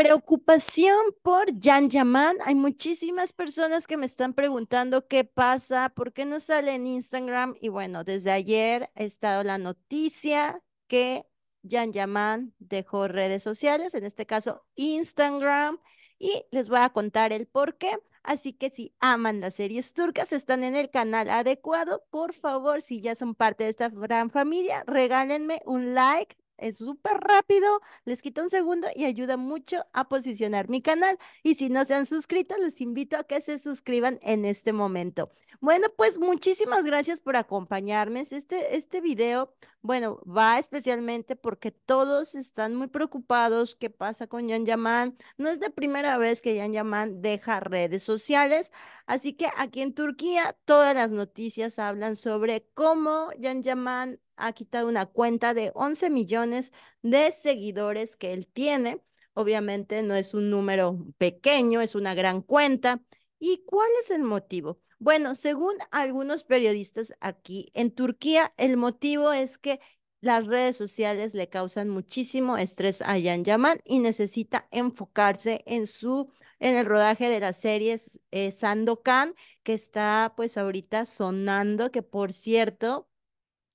Preocupación por Jan Yaman. Hay muchísimas personas que me están preguntando qué pasa, por qué no sale en Instagram. Y bueno, desde ayer ha estado la noticia que Jan Yaman dejó redes sociales, en este caso Instagram, y les voy a contar el por qué. Así que si aman las series turcas, están en el canal adecuado. Por favor, si ya son parte de esta gran familia, regálenme un like, es súper rápido, les quita un segundo y ayuda mucho a posicionar mi canal. Y si no se han suscrito, les invito a que se suscriban en este momento. Bueno, pues muchísimas gracias por acompañarme. Este, este video, bueno, va especialmente porque todos están muy preocupados qué pasa con Yan Yaman. No es la primera vez que Yan Yaman deja redes sociales, así que aquí en Turquía todas las noticias hablan sobre cómo Yan Yaman ha quitado una cuenta de 11 millones de seguidores que él tiene. Obviamente no es un número pequeño, es una gran cuenta. ¿Y cuál es el motivo? Bueno, según algunos periodistas aquí en Turquía, el motivo es que las redes sociales le causan muchísimo estrés a Yan Yaman y necesita enfocarse en su en el rodaje de la serie eh, Sandokan que está pues ahorita sonando que por cierto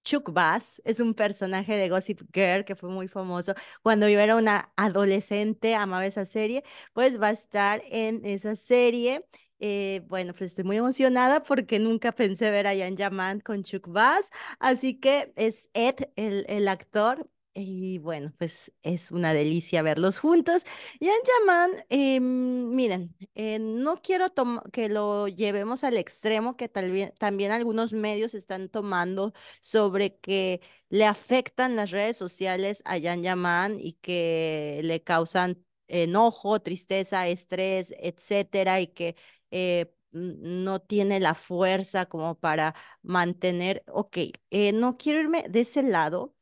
Chuck Bass es un personaje de Gossip Girl que fue muy famoso cuando yo era una adolescente, amaba esa serie, pues va a estar en esa serie. Eh, bueno, pues estoy muy emocionada porque nunca pensé ver a Jan Yaman con Chuck Bass, así que es Ed, el, el actor, y bueno, pues es una delicia verlos juntos. Y Yaman, em, miren, eh, no quiero que lo llevemos al extremo que también algunos medios están tomando sobre que le afectan las redes sociales a Yan Yaman y que le causan enojo, tristeza, estrés, etcétera, y que eh, no tiene la fuerza como para mantener. Ok, eh, no quiero irme de ese lado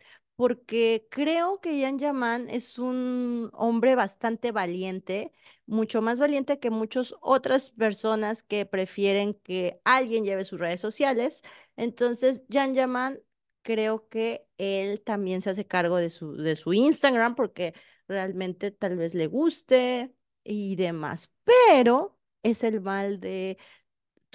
porque creo que Jan Yaman es un hombre bastante valiente, mucho más valiente que muchas otras personas que prefieren que alguien lleve sus redes sociales. Entonces, Jan Yaman, creo que él también se hace cargo de su, de su Instagram porque realmente tal vez le guste y demás, pero es el mal de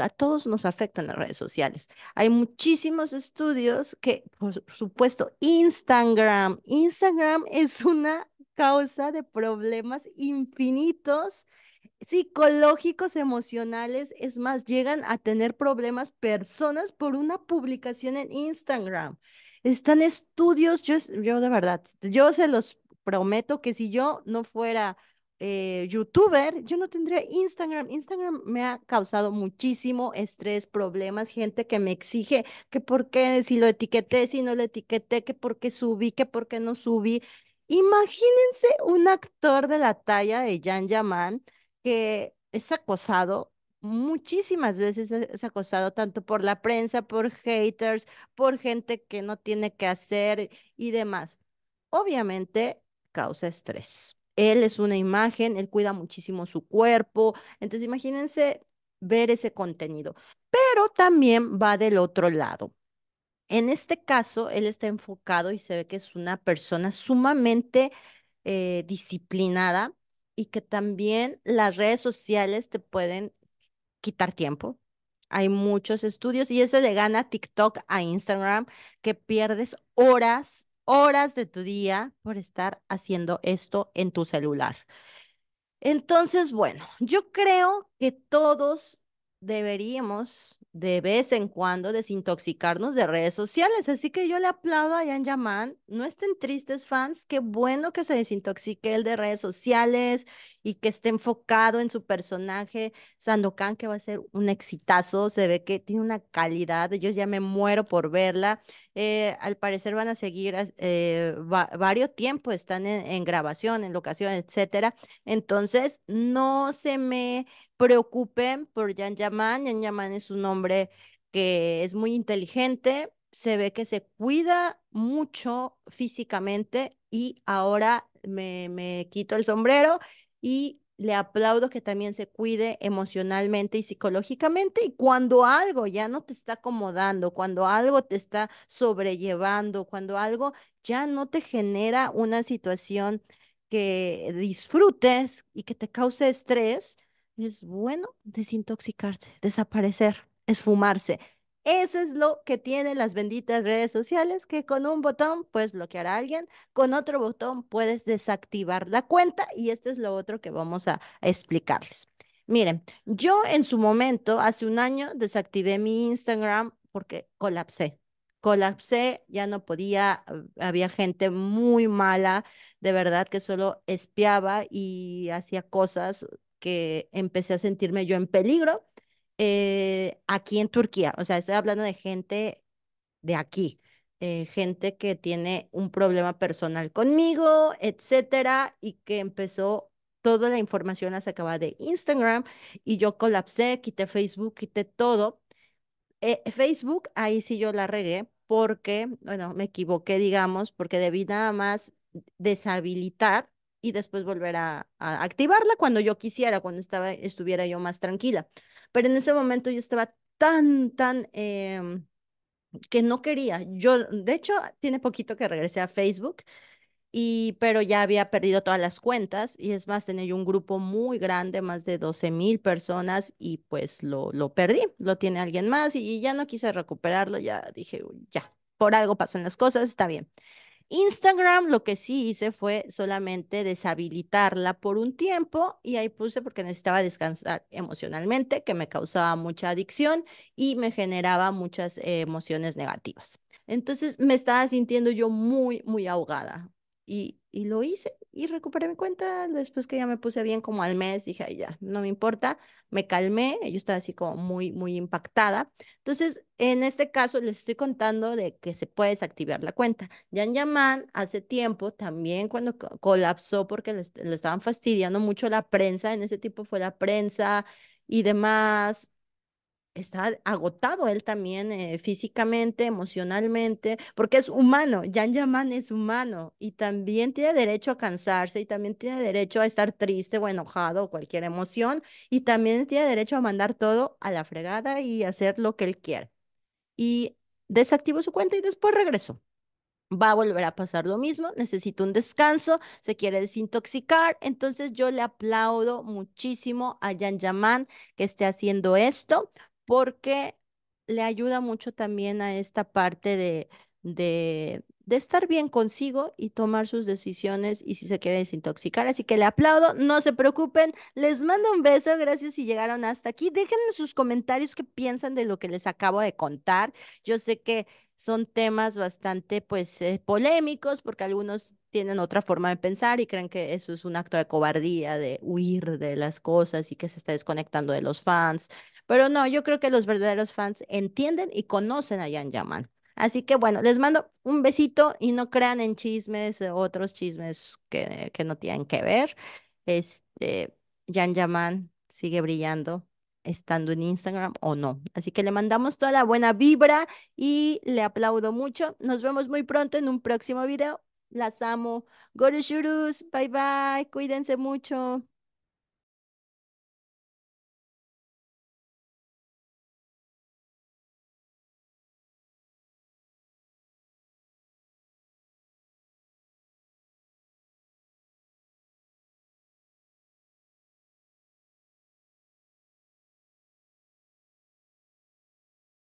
a todos nos afectan las redes sociales. Hay muchísimos estudios que, por supuesto, Instagram, Instagram es una causa de problemas infinitos psicológicos, emocionales, es más, llegan a tener problemas personas por una publicación en Instagram. Están estudios, yo, yo de verdad, yo se los prometo que si yo no fuera eh, youtuber, yo no tendría Instagram. Instagram me ha causado muchísimo estrés, problemas, gente que me exige que por qué si lo etiqueté, si no lo etiqueté, que por qué subí, que por qué no subí. Imagínense un actor de la talla de Jan Yaman que es acosado muchísimas veces es acosado tanto por la prensa, por haters, por gente que no tiene que hacer y demás. Obviamente causa estrés. Él es una imagen, él cuida muchísimo su cuerpo. Entonces, imagínense ver ese contenido. Pero también va del otro lado. En este caso, él está enfocado y se ve que es una persona sumamente eh, disciplinada y que también las redes sociales te pueden quitar tiempo. Hay muchos estudios y eso le gana TikTok a Instagram, que pierdes horas horas de tu día por estar haciendo esto en tu celular. Entonces, bueno, yo creo que todos deberíamos de vez en cuando desintoxicarnos de redes sociales. Así que yo le aplaudo a Yan Yaman. No estén tristes, fans. Qué bueno que se desintoxique él de redes sociales y que esté enfocado en su personaje. Sandokan, que va a ser un exitazo. Se ve que tiene una calidad. Yo ya me muero por verla. Eh, al parecer van a seguir eh, varios tiempos, están en, grabación, en locación, etcétera. Entonces, no se me preocupen por Yan Yaman. Yan Yaman es un hombre que es muy inteligente, se ve que se cuida mucho físicamente y ahora me, me quito el sombrero y le aplaudo que también se cuide emocionalmente y psicológicamente y cuando algo ya no te está acomodando, cuando algo te está sobrellevando, cuando algo ya no te genera una situación que disfrutes y que te cause estrés, es bueno desintoxicarse, desaparecer, esfumarse. Eso es lo que tienen las benditas redes sociales, que con un botón puedes bloquear a alguien, con otro botón puedes desactivar la cuenta y este es lo otro que vamos a explicarles. Miren, yo en su momento, hace un año, desactivé mi Instagram porque colapsé. Colapsé, ya no podía, había gente muy mala, de verdad que solo espiaba y hacía cosas que empecé a sentirme yo en peligro eh, aquí en Turquía. O sea, estoy hablando de gente de aquí, eh, gente que tiene un problema personal conmigo, etcétera, y que empezó toda la información la sacaba de Instagram y yo colapsé, quité Facebook, quité todo. Eh, Facebook, ahí sí yo la regué porque, bueno, me equivoqué, digamos, porque debí nada más deshabilitar y después volver a, a, activarla cuando yo quisiera, cuando estaba, estuviera yo más tranquila. Pero en ese momento yo estaba tan, tan... Em, que no quería. Yo, de hecho, tiene poquito que regresé a Facebook, y, pero ya había perdido todas las cuentas y es más, tenía un grupo muy grande, más de 12 mil personas y pues lo, lo perdí, lo tiene alguien más y ya no quise recuperarlo, ya dije, ya, por algo pasan las cosas, está bien. Instagram lo que sí hice fue solamente deshabilitarla por un tiempo y ahí puse porque necesitaba descansar emocionalmente, que me causaba mucha adicción y me generaba muchas emociones negativas. Entonces me estaba sintiendo yo muy, muy ahogada, y, lo hice y recuperé mi cuenta después que ya me puse bien como al mes, dije, ya, no me importa, me calmé, yo estaba así como muy, muy impactada. Entonces, en este caso les estoy contando de que se puede desactivar la cuenta. Yan Yaman hace tiempo también cuando colapsó porque le estaban fastidiando mucho la prensa, en ese tiempo fue la prensa y demás, está agotado él también eh, físicamente, emocionalmente, porque es humano, Yan Yaman es humano y también tiene derecho a cansarse y también tiene derecho a estar triste o enojado o cualquier emoción y también tiene derecho a mandar todo a la fregada y hacer lo que él quiere. Y desactivó su cuenta y después regresó. Va a volver a pasar lo mismo, necesita un descanso, se quiere desintoxicar. Entonces yo le aplaudo muchísimo a Yan Yaman que esté haciendo esto porque le ayuda mucho también a esta parte de, de, estar bien consigo y tomar sus decisiones y si se quiere desintoxicar. Así que le aplaudo, no se preocupen, les mando un beso, gracias si llegaron hasta aquí. Déjenme sus comentarios qué piensan de lo que les acabo de contar. Yo sé que son temas bastante pues eh, polémicos porque algunos tienen otra forma de pensar y creen que eso es un acto de cobardía, de huir de las cosas y que se está desconectando de los fans. Pero no, yo creo que los verdaderos fans entienden y conocen a Jan Yaman. Así que bueno, les mando un besito y no crean en chismes, eh, otros chismes que, que no tienen que ver. Este, Jan Yaman sigue brillando estando en Instagram o no. Así que le mandamos toda la buena vibra y le aplaudo mucho. Nos vemos muy pronto en un próximo video. Las amo. Goreshurus, bye bye. Cuídense mucho.